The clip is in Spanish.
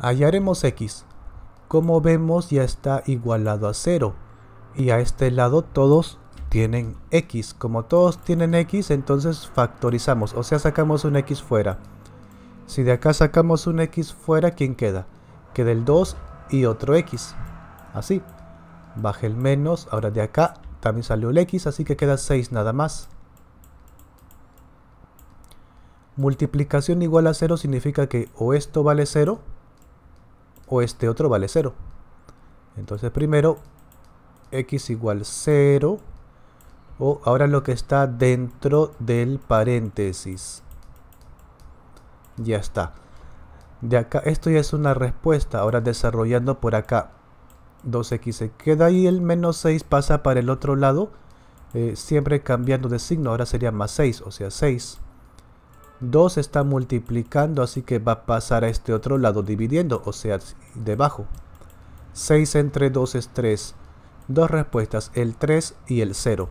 haremos x. Como vemos ya está igualado a 0. Y a este lado todos tienen x. Como todos tienen x, entonces factorizamos, o sea sacamos un x fuera. Si de acá sacamos un x fuera, ¿quién queda? Queda el 2 y otro x. Así. baje el menos, ahora de acá también salió el x, así que queda 6 nada más. Multiplicación igual a 0 significa que o esto vale 0 o este otro vale 0. Entonces primero x igual 0 o ahora lo que está dentro del paréntesis. Ya está. De acá, esto ya es una respuesta. Ahora desarrollando por acá. 2x se queda ahí, el menos 6 pasa para el otro lado. Eh, siempre cambiando de signo, ahora sería más 6, o sea 6. 2 está multiplicando, así que va a pasar a este otro lado dividiendo, o sea, debajo. 6 entre 2 es 3. Dos respuestas, el 3 y el 0.